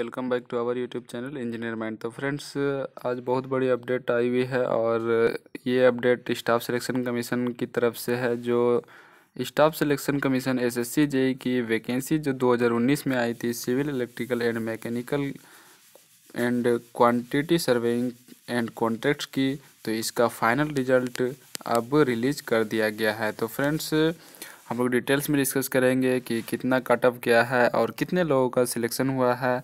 welcome back to our YouTube channel engineer mind तो friends आज बहुत बड़ी अपडेट आई हुई है और ये अपडेट स्टाफ सिलेक्शन कमीशन की तरफ से है जो staff selection commission S S की वैकेंसी जो 2019 में आई थी civil electrical and mechanical and quantity surveying and contract की तो इसका फाइनल रिजल्ट अब रिलीज कर दिया गया है तो फ्रेंड्स हम लोग डिटेल्स में डिस्कस करेंगे कि कितना कटअप किया है और कितने लोगों का सिलेक्शन हुआ है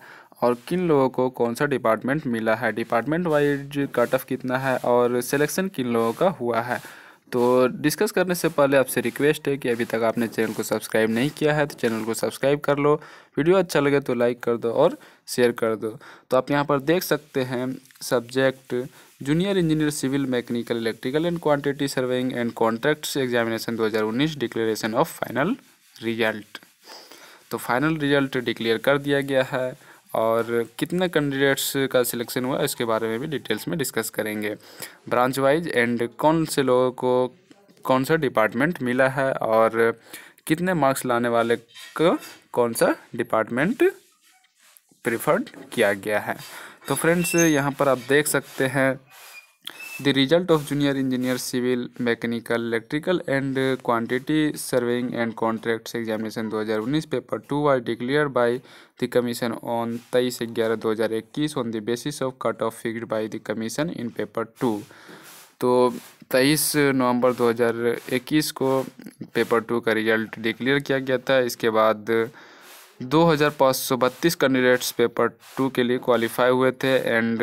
और किन लोगों को कौन सा डिपार्टमेंट मिला है डिपार्टमेंट वाइज कट ऑफ कितना है और सिलेक्शन किन लोगों का हुआ है तो डिस्कस करने से पहले आपसे रिक्वेस्ट है कि अभी तक आपने चैनल को सब्सक्राइब नहीं किया है तो चैनल को सब्सक्राइब कर लो वीडियो अच्छा लगे तो लाइक कर दो और शेयर कर दो तो आप यहाँ पर देख सकते हैं subject junior engineer civil mechanical electrical and quantity surveying and contracts examination 2019 declaration of final result तो फाइनल रिजल्ट डिक्लेयर कर दिया गया है और कितने कैंडिडेट्स का सिलेक्शन हुआ इसके बारे में भी डिटेल्स में डिस्कस करेंगे ब्रांच वाइज एंड कौन से लोगों को कौन सा डिपार्टमेंट मिला है और कितने मार्क्स लाने वाले को कौन सा डिपार्टमेंट प्रिफर्ड किया गया है तो फ्रेंड्स यहाँ पर आप देख सकते हैं the result of junior engineer civil mechanical electrical and quantity serving and contract examination 2019 paper two was declare by the commission on तेईस ग्यारह दो हज़ार इक्कीस on the basis of cut off fixed by the commission in paper two तो तेईस uh, नवंबर 2021 को paper two का रिजल्ट डिक्लेयर किया गया था इसके बाद 2532 कैंडिडेट्स पेपर टू के लिए क्वालिफाई हुए थे एंड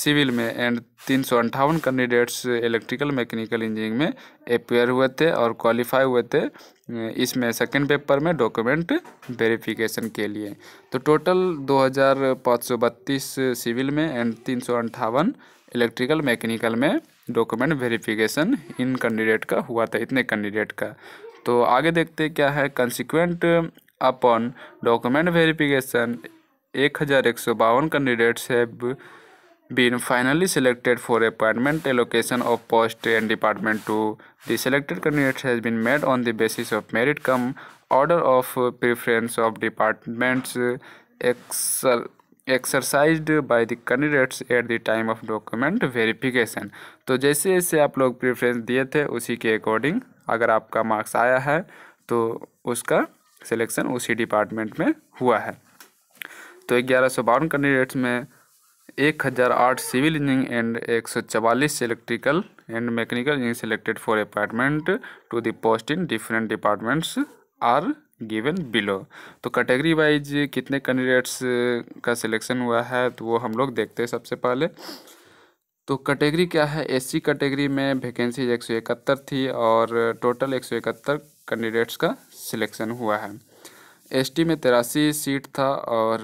सिविल uh, में एंड तीन सौ अंठावन कैंडिडेट्स इलेक्ट्रिकल मैकेनिकल इंजीनियरिंग में अपेयर हुए थे और क्वालिफाई हुए थे uh, इसमें सेकेंड पेपर में डॉक्यूमेंट वेरिफिकेशन के लिए तो टोटल 2532 सिविल में एंड तीन सौ अंठावन इलेक्ट्रिकल मैकेनिकल में डॉक्यूमेंट वेरिफिकेशन इन कैंडिडेट का हुआ था इतने कैंडिडेट का तो आगे देखते क्या है कंसिक्वेंट अपन डॉक्यूमेंट वेरिफिकेशन एक हज़ार एक सौ बावन candidates have been finally selected for appointment allocation of post and department to selected candidates has been made on the basis of merit cum order of preference of departments exercise by the candidates at the time of document verification तो जैसे जैसे आप लोग preference दिए थे उसी के according अगर आपका मार्क्स आया है तो उसका सिलेक्शन उसी डिपार्टमेंट में हुआ है तो ग्यारह सौ बावन कैंडिडेट्स में एक हज़ार आठ सिविल इंजीनियरिंग एंड एक सौ चवालीस electrical and mechanical engineering selected for appointment to the post in different departments are given below तो कैटेगरी वाइज कितने कैंडिडेट्स का सिलेक्शन हुआ है तो वो हम लोग देखते हैं सबसे पहले तो कैटेगरी क्या है एससी कैटेगरी में वैकेंसीज एक सौ इकहत्तर थी और टोटल एक सौ इकहत्तर कैंडिडेट्स का सिलेक्शन हुआ है एसटी में तिरासी सीट था और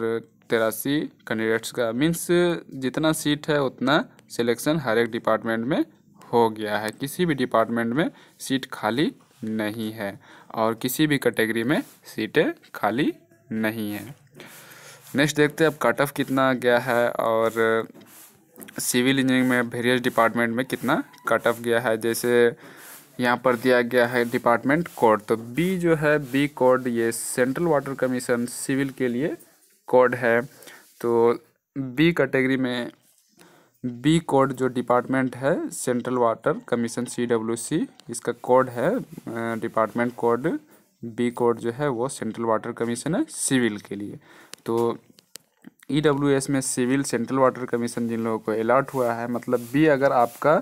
तिरासी कैंडिडेट्स का मीन्स जितना सीट है उतना सिलेक्शन हर एक डिपार्टमेंट में हो गया है किसी भी डिपार्टमेंट में सीट खाली नहीं है और किसी भी कैटेगरी में सीटें खाली नहीं हैं नेक्स्ट देखते हैं अब कट ऑफ कितना गया है और सिविल इंजीनियरिंग में वेरियस डिपार्टमेंट में कितना कट ऑफ गया है जैसे यहाँ पर दिया गया है डिपार्टमेंट कोड तो बी जो है बी कोड ये सेंट्रल वाटर कमीशन सिविल के लिए कोड है तो बी कैटेगरी में बी कोड जो डिपार्टमेंट है central water commission C W C इसका कोड है डिपार्टमेंट कोड बी कोड जो है वो सेंट्रल वाटर कमीशन है सिविल के लिए तो ई e में सिविल सेंट्रल वाटर कमीशन जिन लोगों को अलाट हुआ है मतलब बी अगर आपका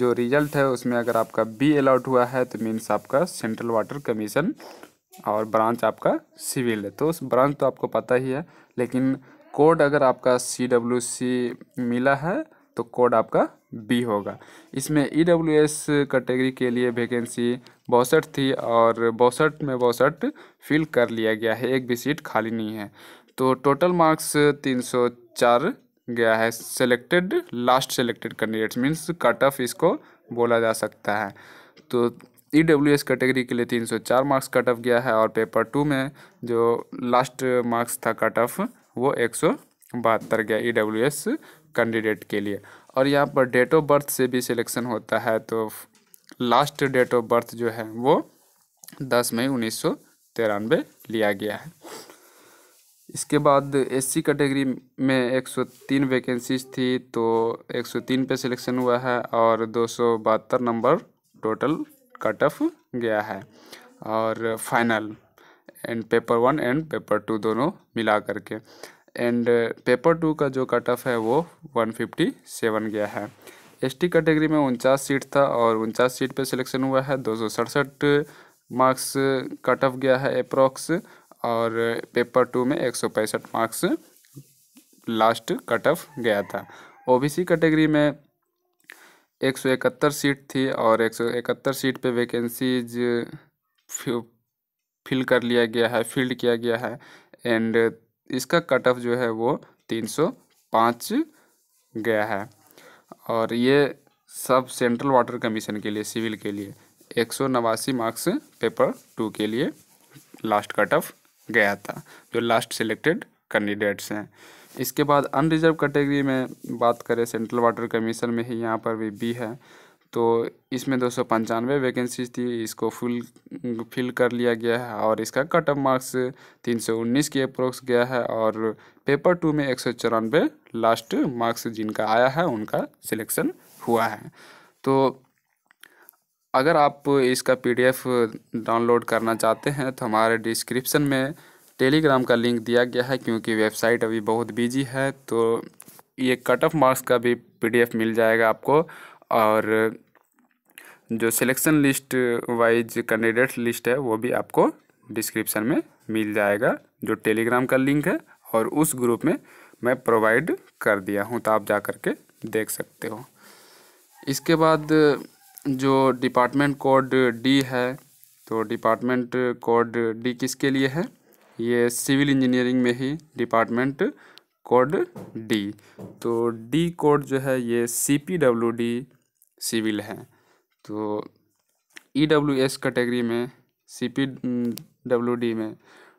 जो रिजल्ट है उसमें अगर आपका बी अलाउट हुआ है तो मीन्स आपका सेंट्रल वाटर कमीशन और ब्रांच आपका सिविल है तो उस ब्रांच तो आपको पता ही है लेकिन कोड अगर आपका सी डब्ल्यू सी मिला है तो कोड आपका बी होगा इसमें ई डब्ल्यू एस कैटेगरी के लिए वैकेंसी बौसठ थी और बौसठ में बौसठ फिल कर लिया गया है एक भी सीट खाली नहीं है तो टोटल मार्क्स तीन सौ चार गया है selected last selected candidates means cut off इसको बोला जा सकता है तो ई डब्ल्यू एस कैटेगरी के लिए तीन सौ चार मार्क्स कट ऑफ गया है और पेपर टू में जो लास्ट मार्क्स था कट ऑफ वो एक सौ बहत्तर गया ई डब्ल्यू एस कैंडिडेट के लिए और यहाँ पर डेट ऑफ बर्थ से भी सिलेक्शन होता है तो लास्ट डेट ऑफ बर्थ जो है वो दस मई उन्नीस सौ तिरानवे लिया गया है इसके बाद एससी कैटेगरी में 103 वैकेंसीज थी तो 103 पे सिलेक्शन हुआ है और दो नंबर टोटल कट ऑफ गया है और final and paper one and paper two दोनों मिला करके एंड पेपर टू का जो कट ऑफ है वो 157 गया है एसटी कैटेगरी में उनचास सीट था और उनचास सीट पे सिलेक्शन हुआ है दो मार्क्स कट ऑफ गया है अप्रॉक्स और पेपर टू में एक सौ पैंसठ मार्क्स लास्ट कट ऑफ गया था ओबीसी कैटेगरी में एक सौ इकहत्तर सीट थी और एक सौ इकहत्तर सीट पे वैकेंसीज फिल कर लिया गया है फिल्ड किया गया है एंड इसका कट ऑफ जो है वो तीन सौ पाँच गया है और ये सब सेंट्रल वाटर कमीशन के लिए सिविल के लिए एक सौ नवासी मार्क्स पेपर टू के लिए लास्ट कट ऑफ गया था जो लास्ट सिलेक्टेड कैंडिडेट्स हैं इसके बाद अनरिजर्व कैटेगरी में बात करें सेंट्रल वाटर कमीशन में ही यहाँ पर भी बी है तो इसमें दो सौ पंचानवे वैकेंसी थी इसको फुल फिल कर लिया गया है और इसका कट ऑफ मार्क्स तीन सौ उन्नीस के अप्रोक्स गया है और पेपर टू में एक सौ चौरानवे लास्ट मार्क्स जिनका आया है उनका सिलेक्शन हुआ है तो अगर आप इसका पीडीएफ डाउनलोड करना चाहते हैं तो हमारे डिस्क्रिप्शन में टेलीग्राम का लिंक दिया गया है क्योंकि वेबसाइट अभी बहुत बिजी है तो ये कट ऑफ मार्क्स का भी पीडीएफ मिल जाएगा आपको और जो selection list wise candidate list है वो भी आपको डिस्क्रिप्शन में मिल जाएगा जो टेलीग्राम का लिंक है और उस ग्रुप में मैं प्रोवाइड कर दिया हूँ तो आप जा कर के देख सकते हो इसके बाद जो डिपार्टमेंट कोड डी है तो डिपार्टमेंट कोड डी किसके लिए है ये सिविल इंजीनियरिंग में ही डिपार्टमेंट कोड डी तो डी कोड जो है ये C P W D civil है तो ई डब्ल्यू एस कैटेगरी में सी पी डी में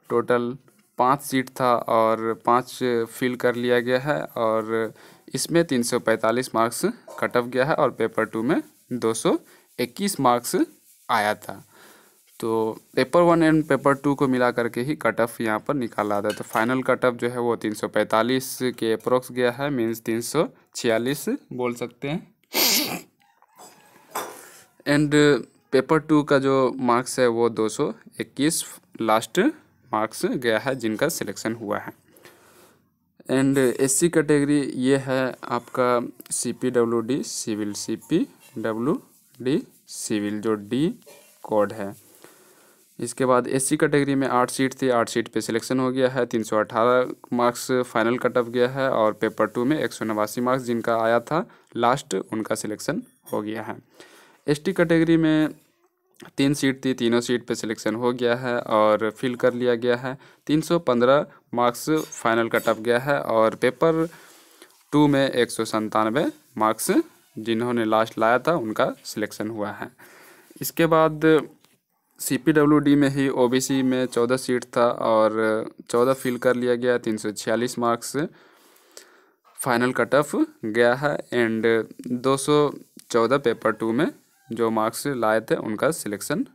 टोटल पाँच सीट था और पाँच फिल कर लिया गया है और इसमें तीन सौ पैंतालीस मार्क्स कट ऑफ गया है और पेपर टू में 221 मार्क्स आया था तो paper one and paper two को मिला करके ही कट ऑफ यहाँ पर निकाला था तो फाइनल कट ऑफ जो है वो 345 के अप्रोक्स गया है मीन्स 346 बोल सकते हैं एंड पेपर टू का जो मार्क्स है वो 221 लास्ट मार्क्स गया है जिनका सिलेक्शन हुआ है एंड एससी कैटेगरी ये है आपका C P D civil C P W D civil जो डी कोड है इसके बाद एससी कैटेगरी में आठ सीट थी आठ सीट पे सिलेक्शन हो गया है तीन सौ अठारह मार्क्स फाइनल कट ऑफ गया है और पेपर टू में एक सौ नवासी मार्क्स जिनका आया था लास्ट उनका सिलेक्शन हो गया है एसटी कैटेगरी में तीन सीट थी तीनों सीट पे सिलेक्शन हो गया है और फिल कर लिया गया है तीन सौ पंद्रह मार्क्स फाइनल कट ऑफ गया है और पेपर टू में एक सौ संतानवे मार्क्स जिन्होंने लास्ट लाया था उनका सिलेक्शन हुआ है इसके बाद सी पी डी में ही ओ बी सी में चौदह सीट था और चौदह फिल कर लिया गया तीन सौ छियालीस मार्क्स फाइनल कट ऑफ गया है एंड दो सौ चौदह पेपर टू में जो मार्क्स लाए थे उनका सिलेक्शन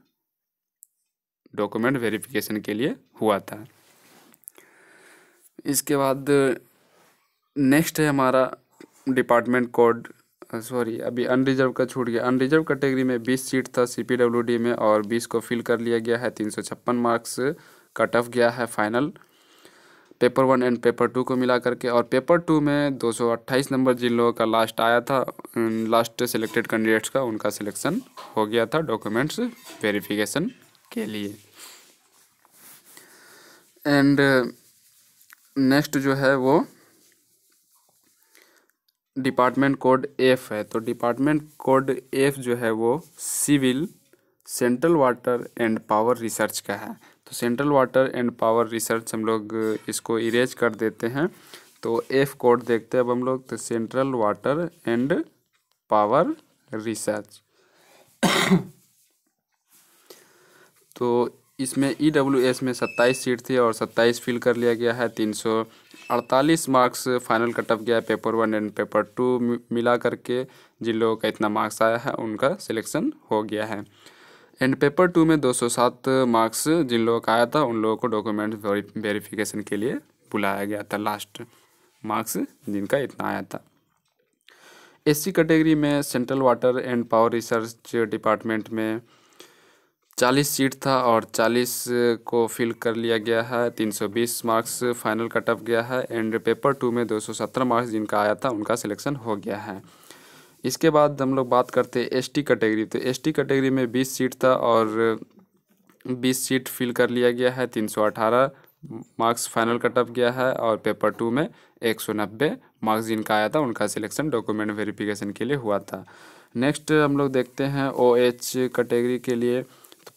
डॉक्यूमेंट वेरिफिकेशन के लिए हुआ था इसके बाद नेक्स्ट है हमारा डिपार्टमेंट कोड सॉरी हाँ, अभी अनरिजर्व का छूट गया अनरिजर्व कैटेगरी में 20 सीट था सी में और 20 को फिल कर लिया गया है तीन मार्क्स कट ऑफ गया है final paper one and paper two को मिला करके और पेपर टू में दो सौ अट्ठाईस नंबर जिन लोगों का लास्ट आया था लास्ट सिलेक्टेड कैंडिडेट्स का उनका सिलेक्शन हो गया था डॉक्यूमेंट्स वेरिफिकेशन के लिए एंड नेक्स्ट जो है वो डिपार्टमेंट कोड एफ है तो डिपार्टमेंट कोड एफ जो है वो civil central water and power research का है तो central water and power research हम लोग इसको इरेज कर देते हैं तो एफ कोड देखते हैं अब हम लोग तो central water and power research तो इसमें ई डब्ल्यू एस में सत्ताईस सीट थी और सत्ताईस फिल कर लिया गया है तीन सौ अड़तालीस मार्क्स फाइनल कट ऑफ गया है paper one and paper two मिला करके जिन लोगों का इतना मार्क्स आया है उनका सिलेक्शन हो गया है एंड पेपर टू में 207 मार्क्स जिन लोगों का आया था उन लोगों को डॉक्यूमेंट वेरिफिकेशन के लिए बुलाया गया था लास्ट मार्क्स जिनका इतना आया था एससी कैटेगरी में central water and power research department में चालीस सीट था और चालीस को फिल कर लिया गया है तीन सौ बीस मार्क्स फाइनल कट ऑफ गया है एंड पेपर टू में दो सौ सत्रह मार्क्स जिनका आया था उनका सिलेक्शन हो गया है इसके बाद हम लोग बात करते हैं एसटी कैटेगरी तो एसटी कैटेगरी में बीस सीट था और बीस सीट फिल कर लिया गया है तीन सौ अठारह मार्क्स फाइनल कट ऑफ गया है और पेपर टू में एक सौ नब्बे मार्क्स जिनका आया था उनका सिलेक्शन डॉक्यूमेंट वेरिफिकेशन के लिए हुआ था नेक्स्ट हम लोग देखते हैं ओ एच कैटेगरी के लिए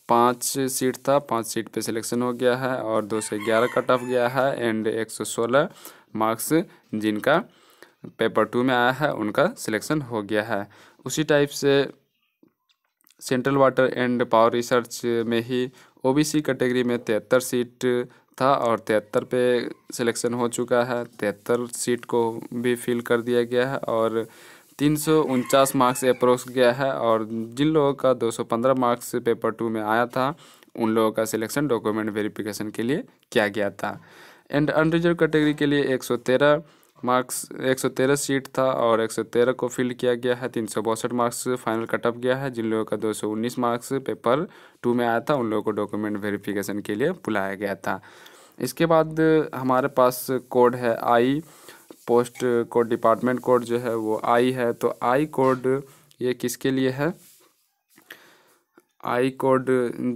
पाँच सीट था पाँच सीट पे सिलेक्शन हो गया है और दो सौ ग्यारह कट ऑफ गया है एंड एक सौ सोलह मार्क्स जिनका पेपर टू में आया है उनका सिलेक्शन हो गया है उसी टाइप से central water and power research में ही ओबीसी कैटेगरी में तिहत्तर सीट था और तिहत्तर पे सिलेक्शन हो चुका है तिहत्तर सीट को भी फिल कर दिया गया है और तीन मार्क्स अप्रोक्स गया है और जिन लोगों का 215 मार्क्स पेपर टू में आया था उन लोगों का सिलेक्शन डॉक्यूमेंट वेरिफिकेशन के लिए किया गया था एंड अनरिजर्व कैटेगरी के लिए 113 मार्क्स 113 सीट था और 113 को फिल किया गया है तीन मार्क्स फाइनल कटअप गया है जिन लोगों का दो मार्क्स पेपर टू में आया था उन लोगों को डॉक्यूमेंट वेरीफिकेशन के लिए बुलाया गया था इसके बाद हमारे पास कोड है I post code department code जो है वो आई है तो आई कोड ये किसके लिए है आई कोड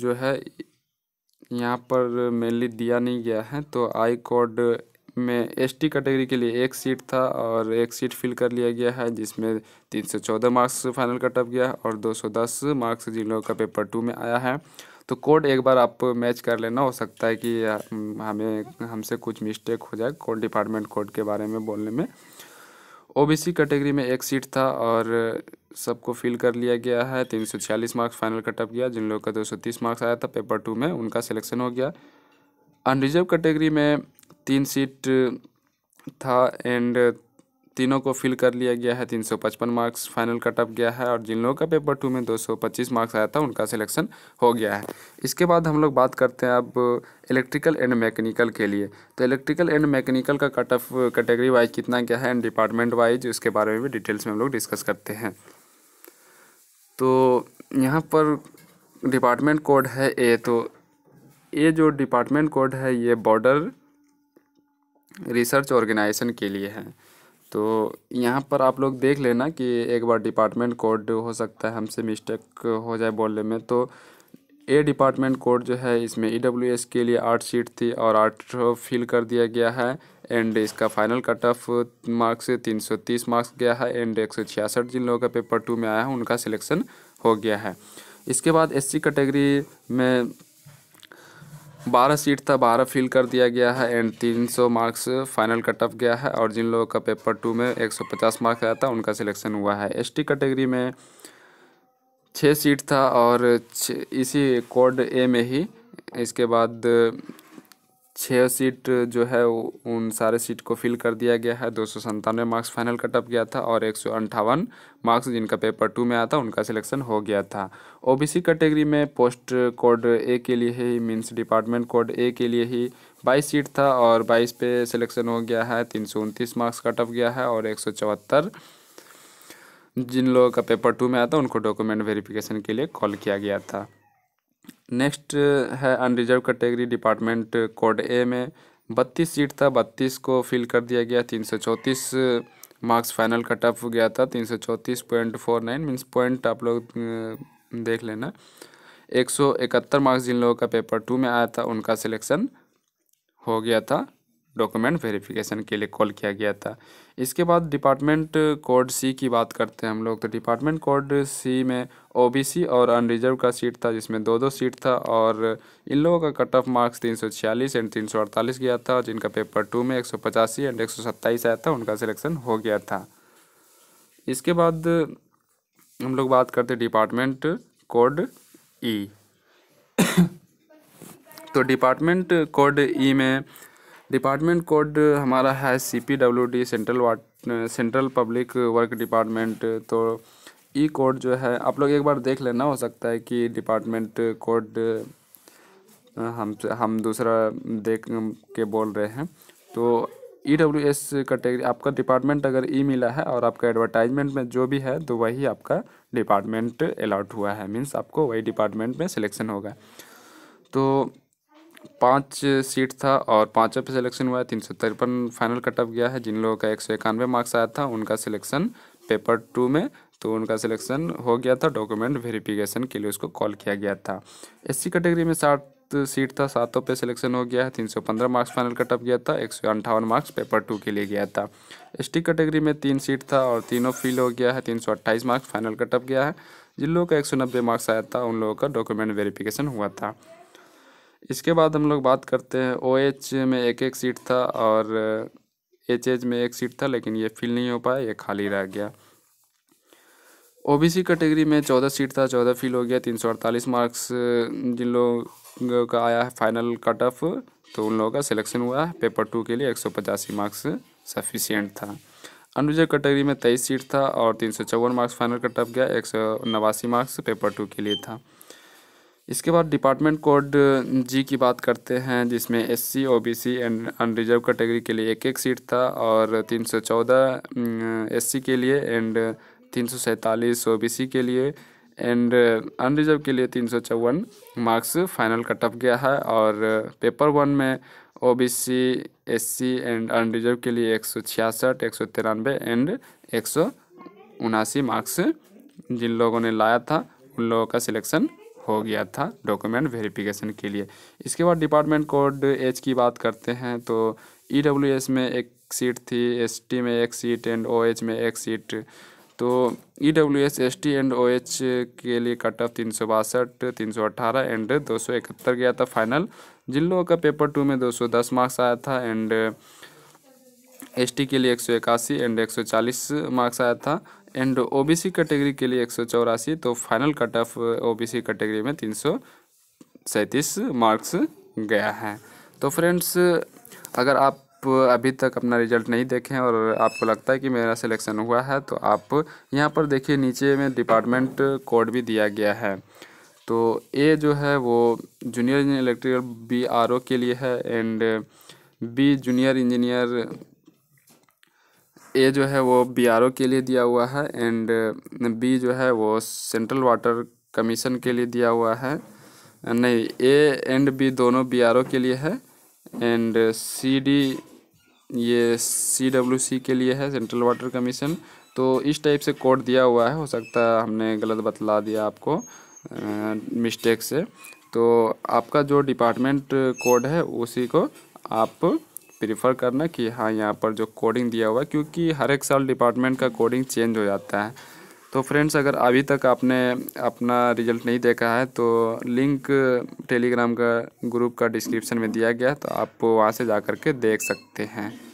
जो है यहाँ पर मेनली दिया नहीं गया है तो आई कोड में एस टी कैटेगरी के लिए एक सीट था और एक सीट फिल कर लिया गया है जिसमें तीन सौ चौदह मार्क्स फाइनल कटअप गया और दो सौ दस मार्क्स जिन लोगों का पेपर टू में आया है तो कोड एक बार आप मैच कर लेना हो सकता है कि हमें हमसे कुछ मिस्टेक हो जाए कोड डिपार्टमेंट कोड के बारे में बोलने में ओबीसी कैटेगरी में एक सीट था और सबको फिल कर लिया गया है तीन सौ छियालीस मार्क्स फाइनल कटअप गया जिन लोगों का दो सौ तीस मार्क्स आया था पेपर टू में उनका सिलेक्शन हो गया अनरिजर्व कैटेगरी में तीन सीट था एंड तीनों को फिल कर लिया गया है तीन सौ पचपन मार्क्स फाइनल कट ऑफ गया है और जिन लोगों का पेपर टू में दो सौ पच्चीस मार्क्स आया था उनका सिलेक्शन हो गया है इसके बाद हम लोग बात करते हैं अब इलेक्ट्रिकल एंड मैकेनिकल के लिए तो इलेक्ट्रिकल एंड मैकेनिकल का कट ऑफ कैटेगरी वाइज कितना क्या है एंड डिपार्टमेंट वाइज उसके बारे में भी डिटेल्स में हम लोग डिस्कस करते हैं तो यहाँ पर डिपार्टमेंट कोड है ए तो ये जो डिपार्टमेंट कोड है ये बॉर्डर रिसर्च ऑर्गेनाइजेशन के लिए है तो यहाँ पर आप लोग देख लेना कि एक बार डिपार्टमेंट कोड हो सकता है हमसे मिस्टेक हो जाए बोलने में तो ए डिपार्टमेंट कोड जो है इसमें ई डब्ल्यू एस के लिए आठ सीट थी और आठ फिल कर दिया गया है एंड इसका फाइनल कट ऑफ मार्क्स तीन सौ तीस मार्क्स गया है एंड एक सौ छियासठ जिन लोगों का पेपर टू में आया है उनका सिलेक्शन हो गया है इसके बाद एससी कैटेगरी में बारह सीट था बारह फिल कर दिया गया है एंड तीन सौ मार्क्स फाइनल कट ऑफ गया है और जिन लोगों का पेपर टू में एक सौ पचास मार्क्स आया था उनका सिलेक्शन हुआ है एस टी कैटेगरी में छः सीट था और इसी कोड ए में ही इसके बाद छः सीट जो है उन सारे सीट को फिल कर दिया गया है दो सौ संतानवे मार्क्स फाइनल कटअप गया था और एक सौ अंठावन मार्क्स जिनका पेपर टू में आता उनका सिलेक्शन हो गया था ओबीसी कैटेगरी में पोस्ट कोड ए के लिए ही मीन्स डिपार्टमेंट कोड ए के लिए ही बाईस सीट था और बाईस पे सिलेक्शन हो गया है तीन सौ उनतीस मार्क्स कटअप गया है और एक सौ चौहत्तर जिन लोगों का पेपर टू में आता उनको डॉक्यूमेंट वेरिफिकेशन के लिए कॉल किया गया था नेक्स्ट है unreserved category department code A में बत्तीस सीट था बत्तीस को फिल कर दिया गया तीन सौ चौंतीस मार्क्स फाइनल कट ऑफ गया था तीन सौ चौंतीस point four nine means point आप लोग देख लेना एक सौ इकहत्तर मार्क्स जिन लोगों का पेपर टू में आया था उनका सिलेक्शन हो गया था डॉक्यूमेंट वेरिफिकेशन के लिए कॉल किया गया था इसके बाद डिपार्टमेंट कोड सी की बात करते हैं हम लोग तो डिपार्टमेंट कोड सी में ओबीसी और अनरिजर्व का सीट था जिसमें दो दो सीट था और इन लोगों का कट ऑफ मार्क्स तीन सौ छियालीस एंड तीन सौ अड़तालीस गया था जिनका पेपर टू में एक सौ पचासी एंड एक सौ सत्ताईस आया था उनका सिलेक्शन हो गया था इसके बाद हम लोग बात करते डिपार्टमेंट कोड ई तो डिपार्टमेंट कोड ई में डिपार्टमेंट कोड हमारा है C P W D central water central public work department तो ई कोड जो है आप लोग एक बार देख लेना हो सकता है कि डिपार्टमेंट कोड हम हम दूसरा देख के बोल रहे हैं तो ई डब्ल्यू एस कैटेगरी आपका डिपार्टमेंट अगर ई मिला है और आपका एडवर्टाइजमेंट में जो भी है तो वही आपका डिपार्टमेंट अलाउट हुआ है मीन्स आपको वही डिपार्टमेंट में सिलेक्शन होगा तो पाँच सीट था और पाँचों पे सिलेक्शन हुआ है तीन सौ तिरपन फाइनल कटअप गया है जिन लोगों का एक सौ इक्यानवे मार्क्स आया था उनका सिलेक्शन पेपर टू में तो उनका सिलेक्शन हो गया था डॉक्यूमेंट वेरिफिकेशन के लिए उसको कॉल किया गया था सी कैटेगरी में सात सीट था सातों पे सिलेक्शन हो गया है तीन सौ पंद्रह मार्क्स फाइनल कटअप गया था एक सौ अंठावन मार्क्स पेपर टू के लिए गया था एस टी कैटेगरी में तीन सीट था और तीनों फिल हो गया है तीन सौ अट्ठाईस मार्क्स फाइनल कटअप गया है जिन लोगों का एक सौ नब्बे मार्क्स आया था उन लोगों का डॉक्यूमेंट वेरिफिकेशन हुआ था इसके बाद हम लोग बात करते हैं ओ OH में एक एक सीट था और एच uh, एच में एक सीट था लेकिन ये फिल नहीं हो पाया ये खाली रह गया ओ बी सी कैटेगरी में चौदह सीट था चौदह फिल हो गया तीन सौ अड़तालीस मार्क्स uh, जिन लोगों का आया है फाइनल कट ऑफ तो उन लोगों का सिलेक्शन हुआ है पेपर टू के लिए एक सौ पचासी मार्क्स सफिशियंट था अनुजय कैटेगरी में तेईस सीट था और तीन सौ चौवन मार्क्स फाइनल कट ऑफ गया एक सौ नवासी मार्क्स पेपर टू के लिए था इसके बाद डिपार्टमेंट कोड जी की बात करते हैं जिसमें S C O B C and unreserved category के लिए एक एक सीट था और तीन सौ चौदह एस सी के लिए एंड तीन सौ सैंतालीस ओ बी सी के लिए एंड अनरिजर्व के लिए तीन सौ चौवन मार्क्स फाइनल कट ऑफ गया है और पेपर वन में O B C S C and unreserved के लिए एक सौ छियासठ एक सौ तिरानवे एंड एक सौ उनासी मार्क्स जिन लोगों ने लाया था उन लोगों का सिलेक्शन हो गया था डॉक्यूमेंट वेरिफिकेशन के लिए इसके बाद डिपार्टमेंट कोड एच की बात करते हैं तो ई डब्ल्यू एस में एक सीट थी एस टी में एक सीट एंड ओ एच में एक सीट तो E W S S T and O H के लिए कट ऑफ तीन सौ बासठ तीन सौ अट्ठारह एंड दो सौ इकहत्तर गया था फाइनल जिन लोगों का पेपर टू में दो सौ दस मार्क्स आया था एंड एस टी के लिए एक सौ इक्यासी एंड एक सौ चालीस मार्क्स आया था एंड ओबीसी कैटेगरी के लिए एक सौ चौरासी तो final cut off OBC category में तीन सौ सैंतीस मार्क्स गया है तो फ्रेंड्स अगर आप अभी तक अपना रिजल्ट नहीं देखें और आपको लगता है कि मेरा सिलेक्शन हुआ है तो आप यहाँ पर देखिए नीचे में डिपार्टमेंट कोड भी दिया गया है तो ए जो है वो junior engineer electrical B R O के लिए है and B junior engineer A जो है वो बी आर ओ के लिए दिया हुआ है एंड बी uh, जो है वो सेंट्रल वाटर कमीशन के लिए दिया हुआ है नहीं ए एंड बी दोनों बी आर ओ के लिए है एंड सी डी ये सी डब्ल्यू सी के लिए है सेंट्रल वाटर कमीशन तो इस टाइप से कोड दिया हुआ है हो सकता है हमने गलत बतला दिया आपको मिस्टेक uh, से तो आपका जो डिपार्टमेंट कोड है उसी को आप प्रीफर करना कि हाँ यहाँ पर जो कोडिंग दिया हुआ है क्योंकि हर एक साल डिपार्टमेंट का कोडिंग चेंज हो जाता है तो फ्रेंड्स अगर अभी तक आपने अपना रिजल्ट नहीं देखा है तो लिंक टेलीग्राम का ग्रुप का डिस्क्रिप्शन में दिया गया तो आप वहाँ से जा कर के देख सकते हैं